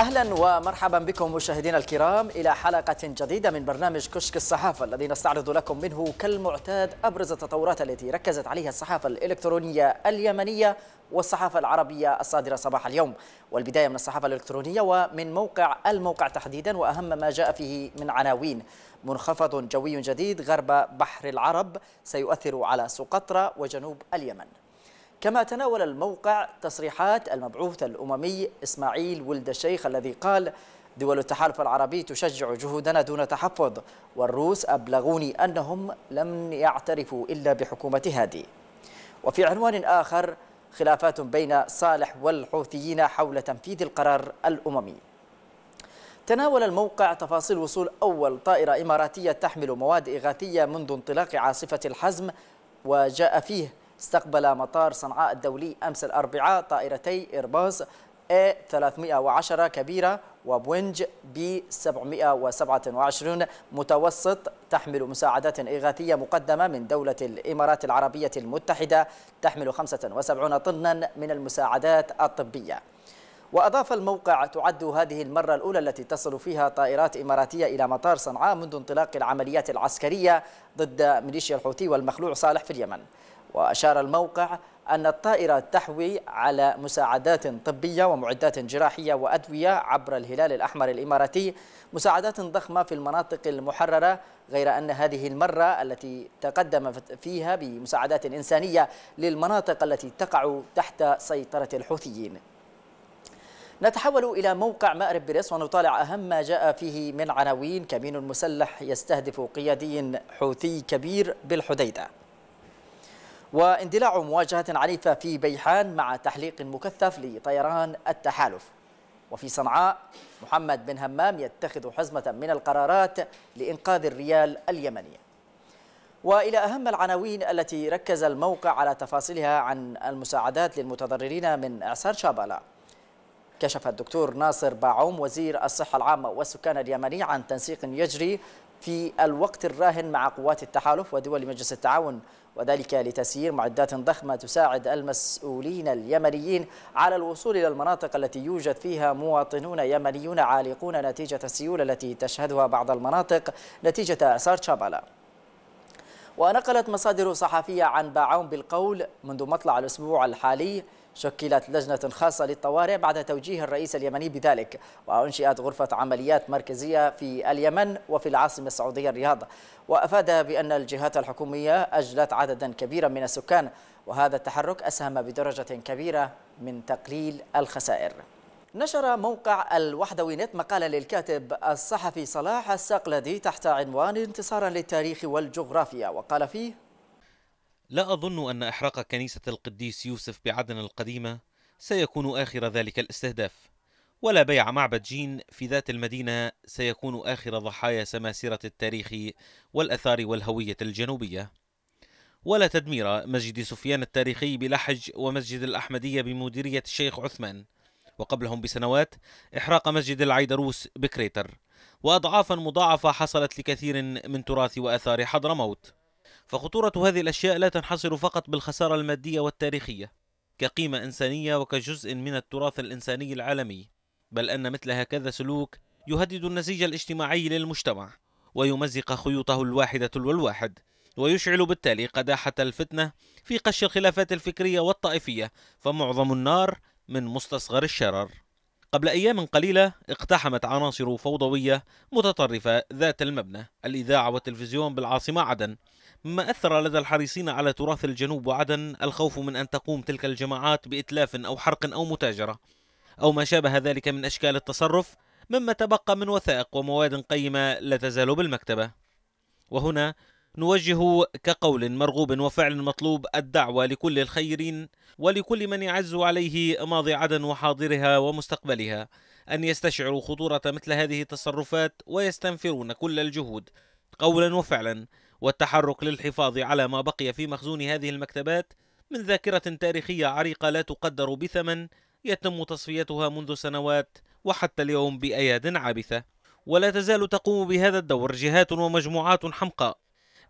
اهلا ومرحبا بكم مشاهدينا الكرام الى حلقه جديده من برنامج كشك الصحافه الذي نستعرض لكم منه كالمعتاد ابرز التطورات التي ركزت عليها الصحافه الالكترونيه اليمنيه والصحافه العربيه الصادره صباح اليوم والبدايه من الصحافه الالكترونيه ومن موقع الموقع تحديدا واهم ما جاء فيه من عناوين منخفض جوي جديد غرب بحر العرب سيؤثر على سقطرى وجنوب اليمن كما تناول الموقع تصريحات المبعوث الأممي إسماعيل ولد الشيخ الذي قال دول التحالف العربي تشجع جهودنا دون تحفظ والروس أبلغوني أنهم لم يعترفوا إلا بحكومة هادي وفي عنوان آخر خلافات بين صالح والحوثيين حول تنفيذ القرار الأممي تناول الموقع تفاصيل وصول أول طائرة إماراتية تحمل مواد إغاثية منذ انطلاق عاصفة الحزم وجاء فيه استقبل مطار صنعاء الدولي أمس الأربعاء طائرتي إيرباص A310 كبيرة وبوينج b 727 متوسط تحمل مساعدات إغاثية مقدمة من دولة الإمارات العربية المتحدة تحمل 75 طنا من المساعدات الطبية وأضاف الموقع تعد هذه المرة الأولى التي تصل فيها طائرات إماراتية إلى مطار صنعاء منذ انطلاق العمليات العسكرية ضد ميليشيا الحوثي والمخلوع صالح في اليمن وأشار الموقع أن الطائرة تحوي على مساعدات طبية ومعدات جراحية وأدوية عبر الهلال الأحمر الإماراتي مساعدات ضخمة في المناطق المحررة غير أن هذه المرة التي تقدم فيها بمساعدات إنسانية للمناطق التي تقع تحت سيطرة الحوثيين نتحول إلى موقع مأرب بريس ونطالع أهم ما جاء فيه من عناوين كمين مسلح يستهدف قيادي حوثي كبير بالحديدة واندلاع مواجهة عنيفة في بيحان مع تحليق مكثف لطيران التحالف وفي صنعاء محمد بن همام يتخذ حزمة من القرارات لإنقاذ الريال اليمني وإلى أهم العناوين التي ركز الموقع على تفاصيلها عن المساعدات للمتضررين من إعصار شابالا كشف الدكتور ناصر باعوم وزير الصحة العامة والسكان اليمني عن تنسيق يجري في الوقت الراهن مع قوات التحالف ودول مجلس التعاون وذلك لتسيير معدات ضخمة تساعد المسؤولين اليمنيين على الوصول إلى المناطق التي يوجد فيها مواطنون يمنيون عالقون نتيجة السيولة التي تشهدها بعض المناطق نتيجة إعصار شابالا ونقلت مصادر صحفية عن باعون بالقول منذ مطلع الأسبوع الحالي شكلت لجنة خاصة للطوارئ بعد توجيه الرئيس اليمني بذلك وأنشئت غرفة عمليات مركزية في اليمن وفي العاصمة السعودية الرياض وأفاد بأن الجهات الحكومية أجلت عددا كبيرا من السكان وهذا التحرك أسهم بدرجة كبيرة من تقليل الخسائر نشر موقع الوحدوي نت مقالا للكاتب الصحفي صلاح السقلدي تحت عنوان انتصارا للتاريخ والجغرافيا وقال فيه لا أظن أن إحراق كنيسة القديس يوسف بعدن القديمة سيكون آخر ذلك الاستهداف ولا بيع معبد جين في ذات المدينة سيكون آخر ضحايا سماسرة التاريخ والأثار والهوية الجنوبية ولا تدمير مسجد سفيان التاريخي بلحج ومسجد الأحمدية بمديرية الشيخ عثمان وقبلهم بسنوات إحراق مسجد العيدروس بكريتر وأضعافا مضاعفة حصلت لكثير من تراث وأثار حضرموت فخطورة هذه الأشياء لا تنحصر فقط بالخسارة المادية والتاريخية كقيمة إنسانية وكجزء من التراث الإنساني العالمي بل أن مثل هكذا سلوك يهدد النسيج الاجتماعي للمجتمع ويمزق خيوطه الواحدة تلو الواحد ويشعل بالتالي قداحة الفتنة في قش الخلافات الفكرية والطائفية فمعظم النار من مستصغر الشرر قبل أيام قليلة اقتحمت عناصر فوضوية متطرفة ذات المبنى الإذاعة والتلفزيون بالعاصمة عدن مما أثر لدى الحريصين على تراث الجنوب وعدن الخوف من أن تقوم تلك الجماعات بإتلاف أو حرق أو متاجرة أو ما شابه ذلك من أشكال التصرف مما تبقى من وثائق ومواد قيمة لا تزال بالمكتبة وهنا نوجه كقول مرغوب وفعل مطلوب الدعوة لكل الخيرين ولكل من يعز عليه ماضي عدن وحاضرها ومستقبلها أن يستشعروا خطورة مثل هذه التصرفات ويستنفرون كل الجهود قولا وفعلا والتحرك للحفاظ على ما بقي في مخزون هذه المكتبات من ذاكرة تاريخية عريقة لا تقدر بثمن يتم تصفيتها منذ سنوات وحتى اليوم بأياد عابثة ولا تزال تقوم بهذا الدور جهات ومجموعات حمقاء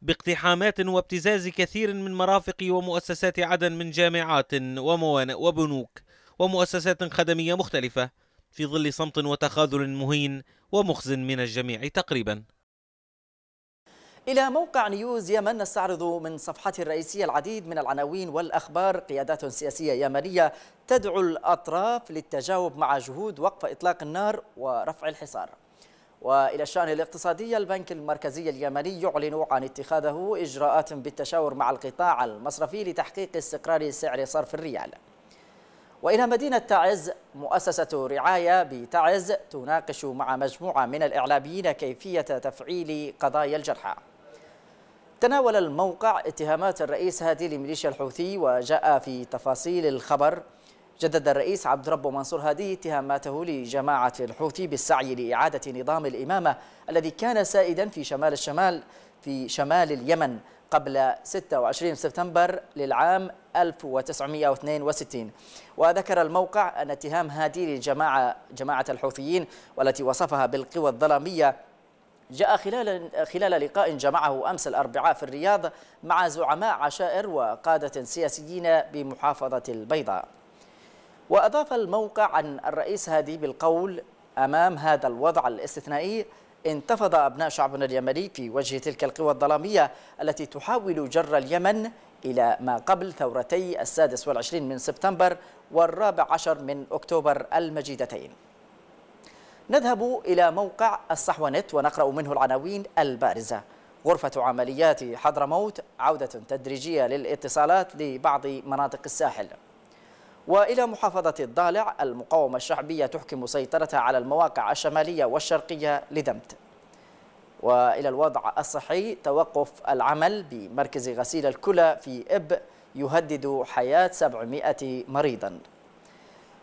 باقتحامات وابتزاز كثير من مرافق ومؤسسات عدن من جامعات وموانئ وبنوك ومؤسسات خدمية مختلفة في ظل صمت وتخاذل مهين ومخز من الجميع تقريبا إلى موقع نيوز يمن نستعرض من صفحته الرئيسية العديد من العناوين والأخبار قيادات سياسية يمنية تدعو الأطراف للتجاوب مع جهود وقف إطلاق النار ورفع الحصار وإلى الشأن الاقتصادي البنك المركزي اليمني يعلن عن اتخاذه إجراءات بالتشاور مع القطاع المصرفي لتحقيق استقرار سعر صرف الريال وإلى مدينة تعز مؤسسة رعاية بتعز تناقش مع مجموعة من الإعلاميين كيفية تفعيل قضايا الجرحى تناول الموقع اتهامات الرئيس هادي لميليشيا الحوثي وجاء في تفاصيل الخبر جدد الرئيس عبد ربه منصور هادي اتهاماته لجماعة الحوثي بالسعي لإعادة نظام الإمامة الذي كان سائدا في شمال الشمال في شمال اليمن قبل 26 سبتمبر للعام 1962 وذكر الموقع أن اتهام هادي لجماعة جماعة الحوثيين والتي وصفها بالقوى الظلامية جاء خلال خلال لقاء جمعه امس الاربعاء في الرياض مع زعماء عشائر وقاده سياسيين بمحافظه البيضاء وأضاف الموقع عن الرئيس هادي بالقول أمام هذا الوضع الاستثنائي انتفض أبناء شعبنا اليمني في وجه تلك القوى الظلامية التي تحاول جر اليمن إلى ما قبل ثورتي السادس والعشرين من سبتمبر والرابع عشر من أكتوبر المجيدتين نذهب إلى موقع الصحونت ونقرأ منه العناوين البارزة غرفة عمليات حضرموت عودة تدريجية للاتصالات لبعض مناطق الساحل وإلى محافظة الضالع المقاومة الشعبية تحكم سيطرتها على المواقع الشمالية والشرقية لدمت وإلى الوضع الصحي توقف العمل بمركز غسيل الكلى في إب يهدد حياة 700 مريضا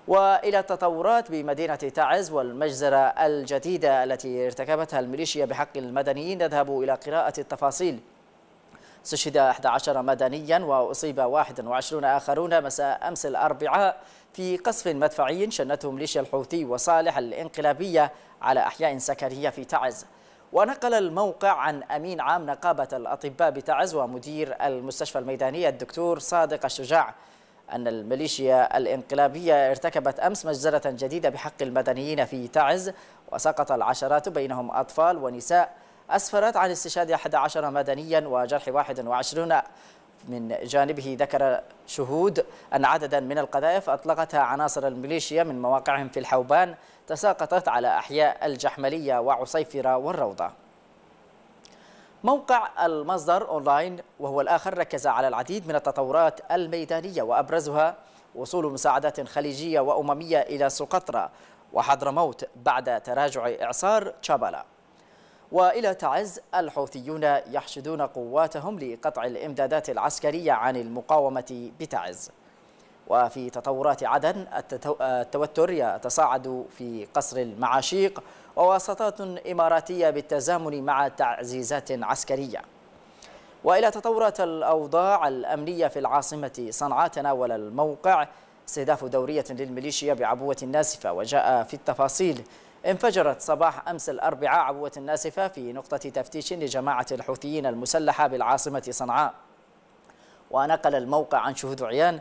وإلى التطورات بمدينة تعز والمجزرة الجديدة التي ارتكبتها الميليشيا بحق المدنيين نذهب إلى قراءة التفاصيل استشهد 11 مدنيا وأصيب 21 آخرون مساء أمس الأربعاء في قصف مدفعي شنته ميليشيا الحوثي وصالح الإنقلابية على أحياء سكنية في تعز ونقل الموقع عن أمين عام نقابة الأطباء بتعز ومدير المستشفى الميداني الدكتور صادق الشجاع أن الميليشيا الإنقلابية ارتكبت أمس مجزرة جديدة بحق المدنيين في تعز وسقط العشرات بينهم أطفال ونساء أسفرت عن استشهاد 11 مدنيا وجرح 21 من جانبه ذكر شهود أن عددا من القذائف أطلقتها عناصر الميليشيا من مواقعهم في الحوبان تساقطت على أحياء الجحملية وعصيفرة والروضة موقع المصدر أونلاين وهو الآخر ركز على العديد من التطورات الميدانية وأبرزها وصول مساعدات خليجية وأممية إلى سقطرى وحضرموت بعد تراجع إعصار تشابالا وإلى تعز الحوثيون يحشدون قواتهم لقطع الإمدادات العسكرية عن المقاومة بتعز وفي تطورات عدن التوتر يتصاعد في قصر المعاشيق وواسطات إماراتية بالتزامن مع تعزيزات عسكرية وإلى تطورات الأوضاع الأمنية في العاصمة صنعاء تناول الموقع استهداف دورية للميليشيا بعبوة نازفة وجاء في التفاصيل انفجرت صباح أمس الأربعاء عبوة ناسفة في نقطة تفتيش لجماعة الحوثيين المسلحة بالعاصمة صنعاء ونقل الموقع عن شهود عيان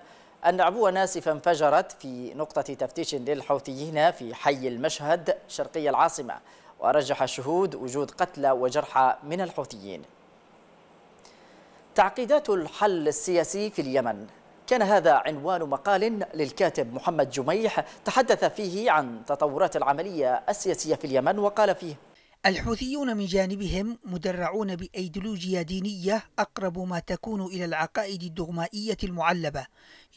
أن عبوة ناسفة انفجرت في نقطة تفتيش للحوثيين في حي المشهد شرقي العاصمة ورجح الشهود وجود قتلى وجرحى من الحوثيين تعقيدات الحل السياسي في اليمن كان هذا عنوان مقال للكاتب محمد جميح تحدث فيه عن تطورات العملية السياسية في اليمن وقال فيه الحوثيون من جانبهم مدرعون بأيديولوجيا دينية أقرب ما تكون إلى العقائد الدغمائية المعلبة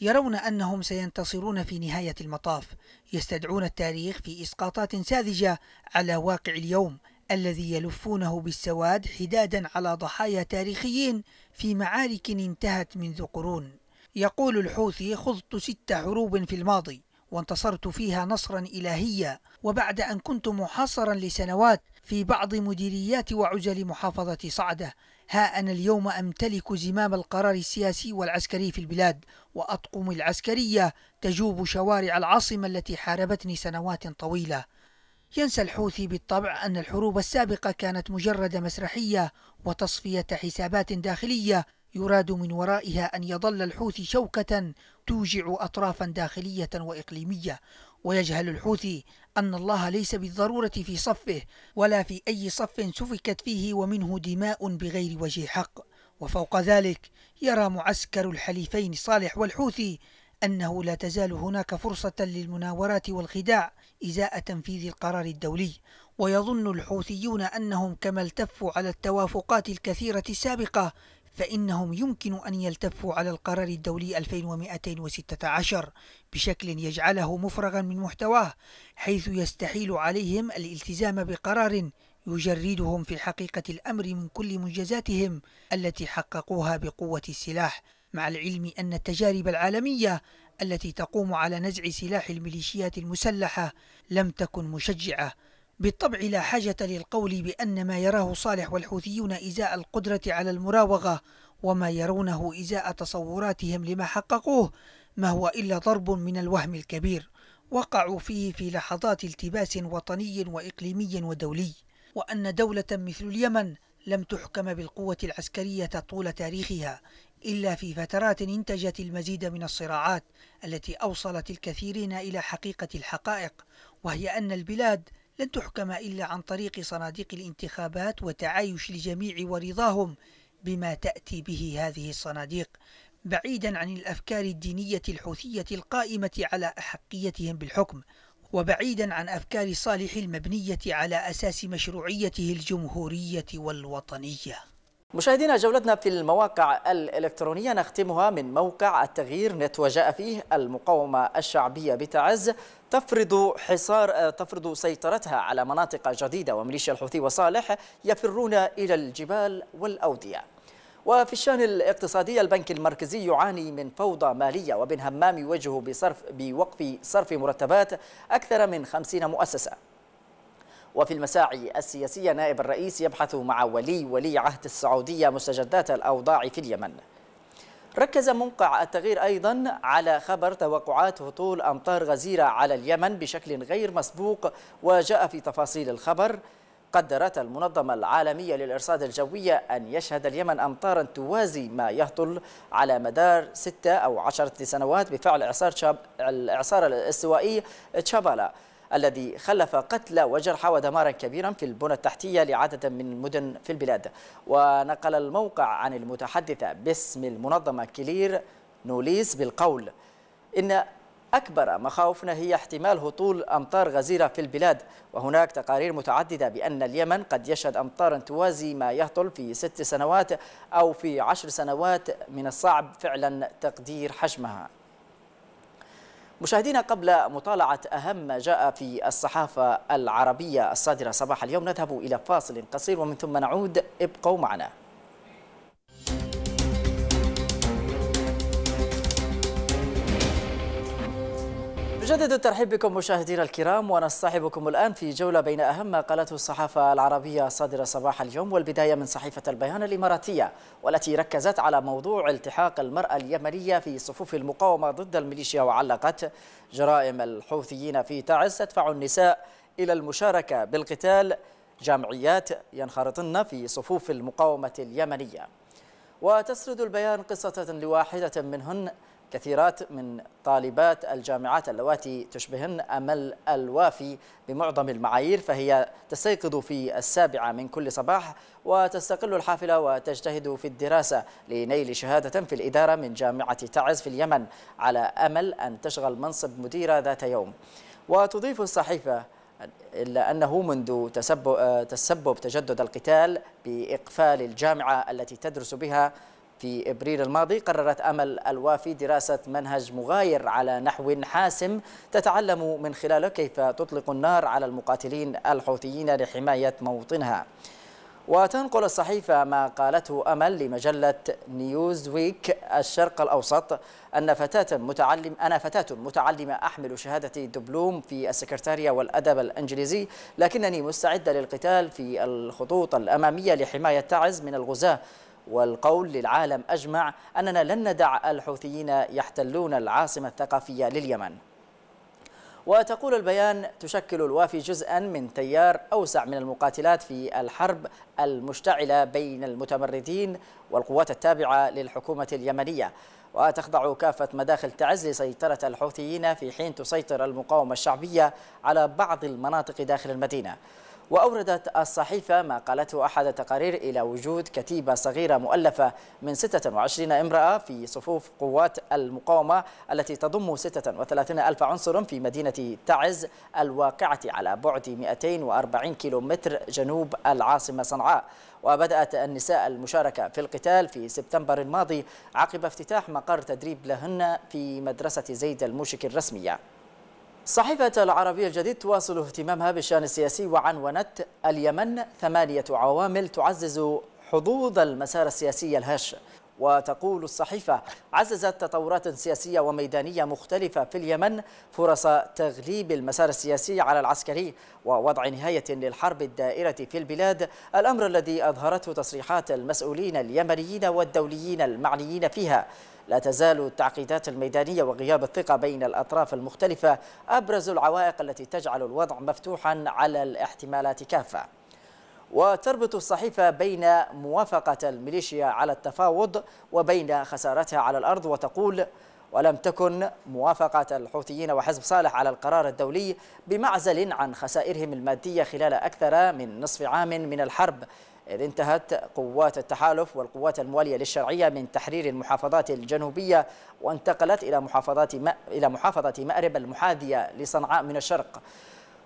يرون أنهم سينتصرون في نهاية المطاف يستدعون التاريخ في إسقاطات ساذجة على واقع اليوم الذي يلفونه بالسواد حدادا على ضحايا تاريخيين في معارك انتهت منذ قرون يقول الحوثي خضت ست حروب في الماضي وانتصرت فيها نصرا إلهيا وبعد أن كنت محاصرا لسنوات في بعض مديريات وعزل محافظة صعدة ها أنا اليوم أمتلك زمام القرار السياسي والعسكري في البلاد وأطقم العسكرية تجوب شوارع العاصمة التي حاربتني سنوات طويلة ينسى الحوثي بالطبع أن الحروب السابقة كانت مجرد مسرحية وتصفية حسابات داخلية يراد من ورائها أن يظل الحوثي شوكة توجع أطرافا داخلية وإقليمية ويجهل الحوثي أن الله ليس بالضرورة في صفه ولا في أي صف سفكت فيه ومنه دماء بغير وجه حق وفوق ذلك يرى معسكر الحليفين صالح والحوثي أنه لا تزال هناك فرصة للمناورات والخداع إزاء تنفيذ القرار الدولي ويظن الحوثيون أنهم كما التفوا على التوافقات الكثيرة السابقة فإنهم يمكن أن يلتفوا على القرار الدولي 2216 بشكل يجعله مفرغا من محتواه حيث يستحيل عليهم الالتزام بقرار يجردهم في حقيقة الأمر من كل منجزاتهم التي حققوها بقوة السلاح مع العلم أن التجارب العالمية التي تقوم على نزع سلاح الميليشيات المسلحة لم تكن مشجعة بالطبع لا حاجة للقول بأن ما يراه صالح والحوثيون إزاء القدرة على المراوغة وما يرونه إزاء تصوراتهم لما حققوه ما هو إلا ضرب من الوهم الكبير وقعوا فيه في لحظات التباس وطني وإقليمي ودولي وأن دولة مثل اليمن لم تحكم بالقوة العسكرية طول تاريخها إلا في فترات انتجت المزيد من الصراعات التي أوصلت الكثيرين إلى حقيقة الحقائق وهي أن البلاد لن تحكم إلا عن طريق صناديق الانتخابات وتعايش الجميع ورضاهم بما تأتي به هذه الصناديق بعيدا عن الأفكار الدينية الحوثية القائمة على أحقيتهم بالحكم وبعيدا عن أفكار صالح المبنية على أساس مشروعيته الجمهورية والوطنية مشاهدينا جولتنا في المواقع الإلكترونية نختمها من موقع التغيير نت وجاء فيه المقاومة الشعبية بتعز تفرض حصار تفرض سيطرتها على مناطق جديدة وميليشيا الحوثي وصالح يفرون إلى الجبال والأودية وفي الشان الاقتصادي البنك المركزي يعاني من فوضى مالية وبن همام يوجه بصرف بوقف صرف مرتبات أكثر من 50 مؤسسة وفي المساعي السياسية نائب الرئيس يبحث مع ولي ولي عهد السعودية مستجدات الأوضاع في اليمن ركز موقع التغيير أيضا على خبر توقعات هطول أمطار غزيرة على اليمن بشكل غير مسبوق وجاء في تفاصيل الخبر قدرت المنظمة العالمية للإرصاد الجوية أن يشهد اليمن أمطارا توازي ما يهطل على مدار ستة أو عشرة سنوات بفعل إعصار, الإعصار الاستوائي تشابالا الذي خلف قتلى وجرحى ودمارا كبيرا في البنى التحتية لعدد من المدن في البلاد ونقل الموقع عن المتحدثة باسم المنظمة كلير نوليس بالقول إن أكبر مخاوفنا هي احتمال هطول أمطار غزيرة في البلاد وهناك تقارير متعددة بأن اليمن قد يشهد أمطارا توازي ما يهطل في ست سنوات أو في عشر سنوات من الصعب فعلا تقدير حجمها مشاهدينا قبل مطالعة أهم ما جاء في الصحافة العربية الصادرة صباح اليوم نذهب إلى فاصل قصير ومن ثم نعود ابقوا معنا نجدد الترحيب بكم مشاهدينا الكرام ونصطحبكم الآن في جولة بين أهم ما قالته الصحافة العربية صادرة صباح اليوم والبداية من صحيفة البيان الإماراتية والتي ركزت على موضوع التحاق المرأة اليمنية في صفوف المقاومة ضد الميليشيا وعلقت جرائم الحوثيين في تعز تدفع النساء إلى المشاركة بالقتال جمعيات ينخرطن في صفوف المقاومة اليمنية وتسرد البيان قصة لواحدة منهن كثيرات من طالبات الجامعات اللواتي تشبهن أمل الوافي بمعظم المعايير فهي تستيقظ في السابعة من كل صباح وتستقل الحافلة وتجتهد في الدراسة لنيل شهادة في الإدارة من جامعة تعز في اليمن على أمل أن تشغل منصب مديرة ذات يوم وتضيف الصحيفة إلا أنه منذ تسبب, تسبب تجدد القتال بإقفال الجامعة التي تدرس بها في ابريل الماضي قررت امل الوافي دراسه منهج مغاير على نحو حاسم تتعلم من خلاله كيف تطلق النار على المقاتلين الحوثيين لحمايه موطنها. وتنقل الصحيفة ما قالته أمل لمجلة نيوزويك الشرق الأوسط أن فتاة متعلم أنا فتاة متعلمة أحمل شهادة دبلوم في السكرتارية والأدب الإنجليزي لكنني مستعدة للقتال في الخطوط الأمامية لحماية تعز من الغزاة والقول للعالم أجمع أننا لن ندع الحوثيين يحتلون العاصمة الثقافية لليمن وتقول البيان تشكل الوافي جزءا من تيار أوسع من المقاتلات في الحرب المشتعلة بين المتمردين والقوات التابعة للحكومة اليمنية وتخضع كافة مداخل تعز لسيطرة الحوثيين في حين تسيطر المقاومة الشعبية على بعض المناطق داخل المدينة وأوردت الصحيفة ما قالته أحد التقارير إلى وجود كتيبة صغيرة مؤلفة من 26 امرأة في صفوف قوات المقاومة التي تضم 36 ألف عنصر في مدينة تعز الواقعة على بعد 240 كيلومتر جنوب العاصمة صنعاء وبدأت النساء المشاركة في القتال في سبتمبر الماضي عقب افتتاح مقر تدريب لهن في مدرسة زيد الموشك الرسمية صحيفة العربية الجديد تواصل اهتمامها بالشأن السياسي وعنونت اليمن ثمانية عوامل تعزز حظوظ المسار السياسي الهش وتقول الصحيفة عززت تطورات سياسية وميدانية مختلفة في اليمن فرص تغليب المسار السياسي على العسكري ووضع نهاية للحرب الدائرة في البلاد الأمر الذي أظهرته تصريحات المسؤولين اليمنيين والدوليين المعنيين فيها لا تزال التعقيدات الميدانية وغياب الثقة بين الأطراف المختلفة أبرز العوائق التي تجعل الوضع مفتوحا على الاحتمالات كافة وتربط الصحيفة بين موافقة الميليشيا على التفاوض وبين خسارتها على الأرض وتقول ولم تكن موافقة الحوثيين وحزب صالح على القرار الدولي بمعزل عن خسائرهم المادية خلال أكثر من نصف عام من الحرب إذ انتهت قوات التحالف والقوات الموالية للشرعية من تحرير المحافظات الجنوبية وانتقلت إلى محافظات إلى محافظة مأرب المحاذية لصنعاء من الشرق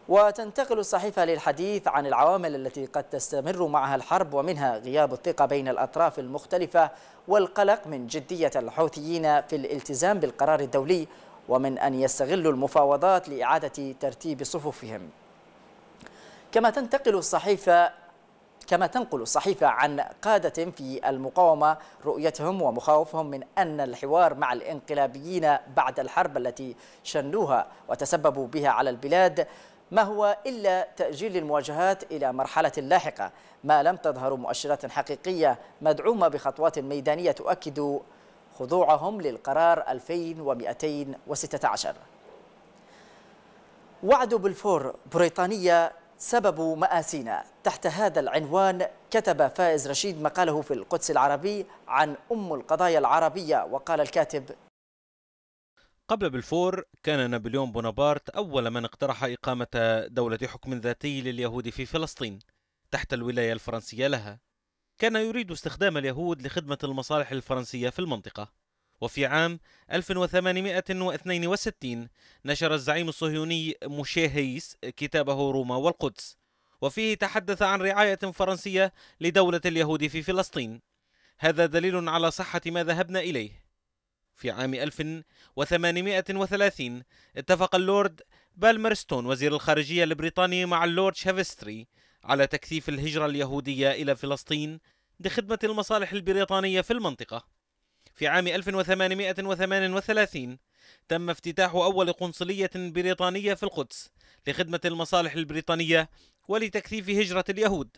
وتنتقل الصحيفة للحديث عن العوامل التي قد تستمر معها الحرب ومنها غياب الثقة بين الأطراف المختلفة والقلق من جدية الحوثيين في الالتزام بالقرار الدولي ومن أن يستغلوا المفاوضات لإعادة ترتيب صفوفهم كما تنتقل الصحيفة كما تنقل الصحيفة عن قادة في المقاومة رؤيتهم ومخاوفهم من أن الحوار مع الإنقلابيين بعد الحرب التي شنوها وتسببوا بها على البلاد ما هو إلا تأجيل المواجهات إلى مرحلة لاحقة ما لم تظهر مؤشرات حقيقية مدعومة بخطوات ميدانية تؤكد خضوعهم للقرار 2216 وعد بلفور بريطانية سبب مآسينا تحت هذا العنوان كتب فائز رشيد مقاله في القدس العربي عن أم القضايا العربية وقال الكاتب قبل بالفور كان نابليون بونابرت أول من اقترح إقامة دولة حكم ذاتي لليهود في فلسطين تحت الولاية الفرنسية لها كان يريد استخدام اليهود لخدمة المصالح الفرنسية في المنطقة وفي عام 1862 نشر الزعيم الصهيوني موشيهيس كتابه روما والقدس وفيه تحدث عن رعاية فرنسية لدولة اليهود في فلسطين هذا دليل على صحة ما ذهبنا إليه في عام 1830 اتفق اللورد بالمرستون وزير الخارجية البريطاني مع اللورد شافستري على تكثيف الهجرة اليهودية إلى فلسطين لخدمة المصالح البريطانية في المنطقة في عام 1838 تم افتتاح أول قنصلية بريطانية في القدس لخدمة المصالح البريطانية ولتكثيف هجرة اليهود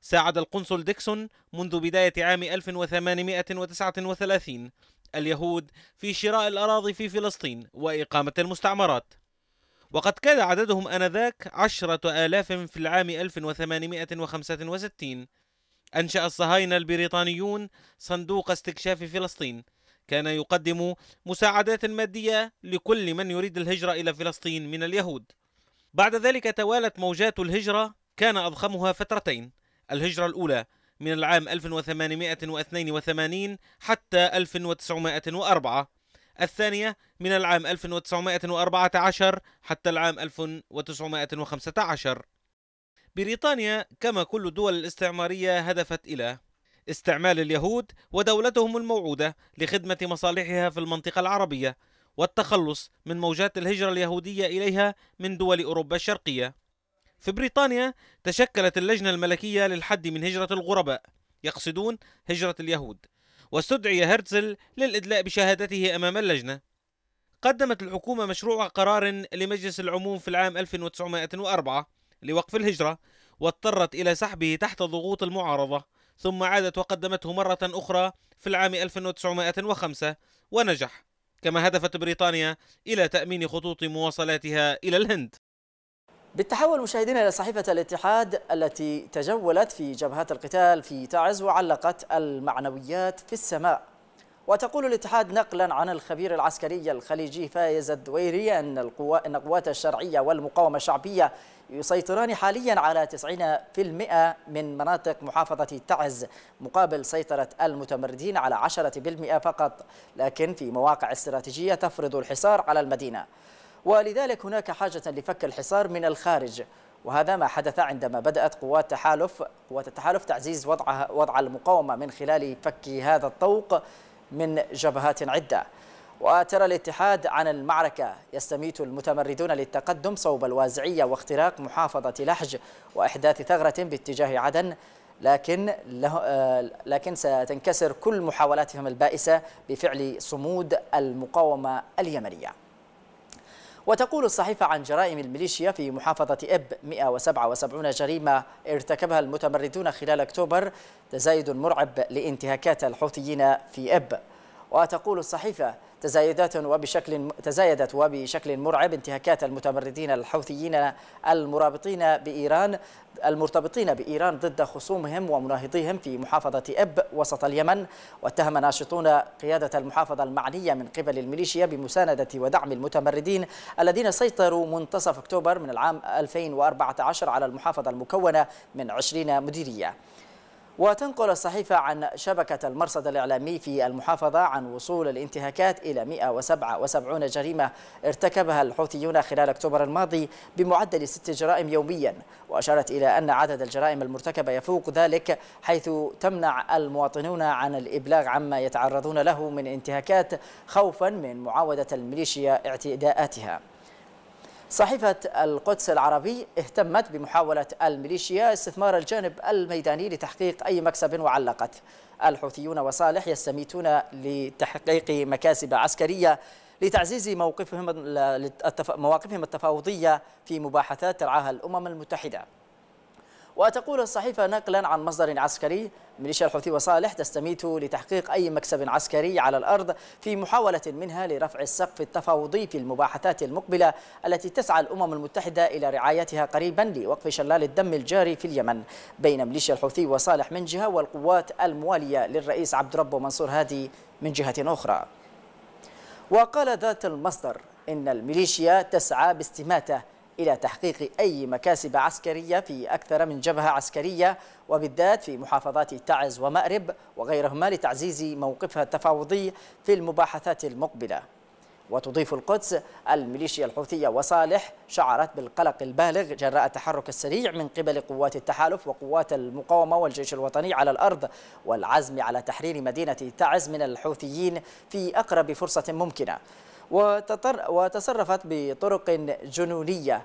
ساعد القنصل ديكسون منذ بداية عام 1839 اليهود في شراء الأراضي في فلسطين وإقامة المستعمرات وقد كان عددهم آنذاك عشرة آلاف في العام 1865 أنشأ الصهاينة البريطانيون صندوق استكشاف فلسطين كان يقدم مساعدات مادية لكل من يريد الهجرة إلى فلسطين من اليهود بعد ذلك توالت موجات الهجرة كان أضخمها فترتين الهجرة الأولى من العام 1882 حتى 1904 الثانية من العام 1914 حتى العام 1915 بريطانيا كما كل الدول الاستعمارية هدفت إلى استعمال اليهود ودولتهم الموعودة لخدمة مصالحها في المنطقة العربية والتخلص من موجات الهجرة اليهودية إليها من دول أوروبا الشرقية. في بريطانيا تشكلت اللجنة الملكية للحد من هجرة الغرباء يقصدون هجرة اليهود واستدعي هرتزل للإدلاء بشهادته أمام اللجنة. قدمت الحكومة مشروع قرار لمجلس العموم في العام 1904 لوقف الهجرة واضطرت إلى سحبه تحت ضغوط المعارضة ثم عادت وقدمته مرة أخرى في العام 1905 ونجح كما هدفت بريطانيا إلى تأمين خطوط مواصلاتها إلى الهند بالتحول مشاهدينا إلى صحيفة الاتحاد التي تجولت في جبهات القتال في تعز وعلقت المعنويات في السماء وتقول الاتحاد نقلا عن الخبير العسكري الخليجي فايز الدويري أن القوات الشرعية والمقاومة الشعبية يسيطران حاليا على 90% من مناطق محافظة تعز مقابل سيطرة المتمردين على 10% فقط لكن في مواقع استراتيجية تفرض الحصار على المدينة ولذلك هناك حاجة لفك الحصار من الخارج وهذا ما حدث عندما بدأت قوات تحالف قوات التحالف تعزيز وضع وضع المقاومة من خلال فك هذا الطوق من جبهات عدة وترى الاتحاد عن المعركة يستميت المتمردون للتقدم صوب الوازعية واختراق محافظة لحج وإحداث ثغرة باتجاه عدن لكن له آه، لكن ستنكسر كل محاولاتهم البائسة بفعل صمود المقاومة اليمنية وتقول الصحيفة عن جرائم الميليشيا في محافظة إب 177 جريمة ارتكبها المتمردون خلال أكتوبر تزايد مرعب لانتهاكات الحوثيين في إب وتقول الصحيفة تزايدات وبشكل تزايدت وبشكل مرعب انتهاكات المتمردين الحوثيين المرابطين بإيران المرتبطين بإيران ضد خصومهم ومناهضيهم في محافظة إب وسط اليمن واتهم ناشطون قيادة المحافظة المعنية من قبل الميليشيا بمساندة ودعم المتمردين الذين سيطروا منتصف أكتوبر من العام 2014 على المحافظة المكونة من 20 مديرية وتنقل الصحيفة عن شبكة المرصد الإعلامي في المحافظة عن وصول الانتهاكات إلى 177 جريمة ارتكبها الحوثيون خلال أكتوبر الماضي بمعدل ست جرائم يوميا وأشارت إلى أن عدد الجرائم المرتكبة يفوق ذلك حيث تمنع المواطنون عن الإبلاغ عما يتعرضون له من انتهاكات خوفا من معاودة الميليشيا اعتداءاتها صحيفة القدس العربي اهتمت بمحاولة الميليشيا استثمار الجانب الميداني لتحقيق أي مكسب وعلقت الحوثيون وصالح يستميتون لتحقيق مكاسب عسكرية لتعزيز موقفهم مواقفهم التفاوضية في مباحثات ترعاها الأمم المتحدة وتقول الصحيفة نقلا عن مصدر عسكري ميليشيا الحوثي وصالح تستميت لتحقيق أي مكسب عسكري على الأرض في محاولة منها لرفع السقف التفاوضي في المباحثات المقبلة التي تسعى الأمم المتحدة إلى رعايتها قريبا لوقف شلال الدم الجاري في اليمن بين ميليشيا الحوثي وصالح من جهة والقوات الموالية للرئيس عبد ربه منصور هادي من جهة أخرى وقال ذات المصدر إن الميليشيا تسعى باستماته إلى تحقيق أي مكاسب عسكرية في أكثر من جبهة عسكرية وبالذات في محافظات تعز ومأرب وغيرهما لتعزيز موقفها التفاوضي في المباحثات المقبلة وتضيف القدس الميليشيا الحوثية وصالح شعرت بالقلق البالغ جراء التحرك السريع من قبل قوات التحالف وقوات المقاومة والجيش الوطني على الأرض والعزم على تحرير مدينة تعز من الحوثيين في أقرب فرصة ممكنة وتصرفت بطرق جنونية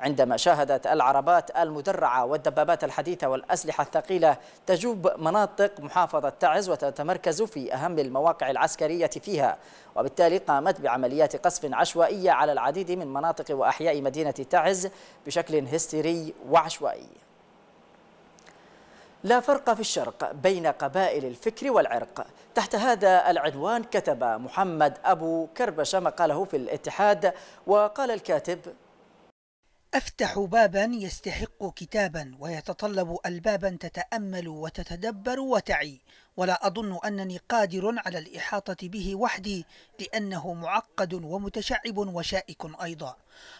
عندما شاهدت العربات المدرعة والدبابات الحديثة والأسلحة الثقيلة تجوب مناطق محافظة تعز وتتمركز في أهم المواقع العسكرية فيها وبالتالي قامت بعمليات قصف عشوائية على العديد من مناطق وأحياء مدينة تعز بشكل هستيري وعشوائي لا فرق في الشرق بين قبائل الفكر والعرق تحت هذا العنوان كتب محمد أبو كربشة مقاله في الاتحاد وقال الكاتب أفتح بابا يستحق كتابا ويتطلب ألبابا تتأمل وتتدبر وتعي ولا أظن أنني قادر على الإحاطة به وحدي لأنه معقد ومتشعب وشائك أيضا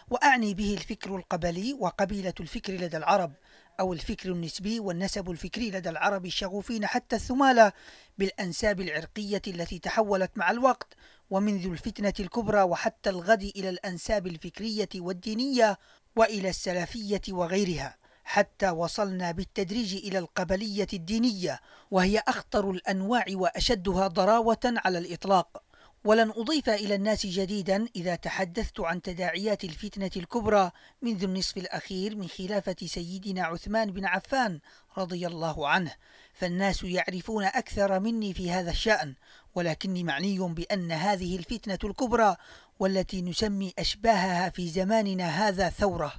وأعني به الفكر القبلي وقبيلة الفكر لدى العرب أو الفكر النسبي والنسب الفكري لدى العرب الشغوفين حتى الثمالة بالأنساب العرقية التي تحولت مع الوقت ومنذ الفتنة الكبرى وحتى الغد إلى الأنساب الفكرية والدينية وإلى السلفية وغيرها حتى وصلنا بالتدريج إلى القبلية الدينية وهي أخطر الأنواع وأشدها ضراوة على الإطلاق ولن أضيف إلى الناس جديدا إذا تحدثت عن تداعيات الفتنة الكبرى منذ النصف الأخير من خلافة سيدنا عثمان بن عفان رضي الله عنه فالناس يعرفون أكثر مني في هذا الشأن ولكني معني بأن هذه الفتنة الكبرى والتي نسمي أشباهها في زماننا هذا ثورة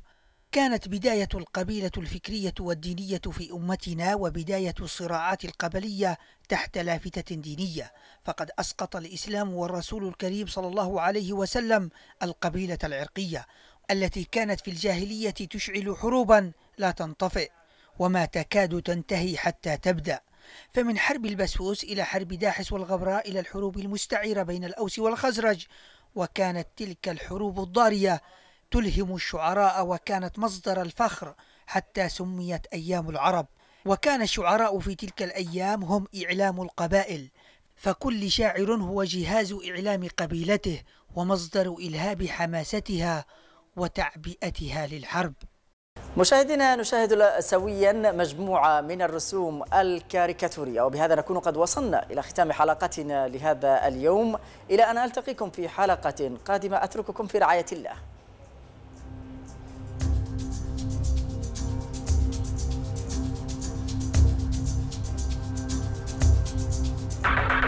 كانت بداية القبيلة الفكرية والدينية في أمتنا وبداية الصراعات القبلية تحت لافتة دينية، فقد أسقط الإسلام والرسول الكريم صلى الله عليه وسلم القبيلة العرقية، التي كانت في الجاهلية تشعل حروبا لا تنطفئ، وما تكاد تنتهي حتى تبدأ. فمن حرب البسوس إلى حرب داحس والغبراء إلى الحروب المستعيرة بين الأوس والخزرج، وكانت تلك الحروب الضارية تلهم الشعراء وكانت مصدر الفخر حتى سميت أيام العرب وكان الشعراء في تلك الأيام هم إعلام القبائل فكل شاعر هو جهاز إعلام قبيلته ومصدر إلهاب حماستها وتعبئتها للحرب مشاهدينا نشاهد سويا مجموعة من الرسوم الكاريكاتورية وبهذا نكون قد وصلنا إلى ختام حلقتنا لهذا اليوم إلى أن ألتقيكم في حلقة قادمة أترككم في رعاية الله Thank you.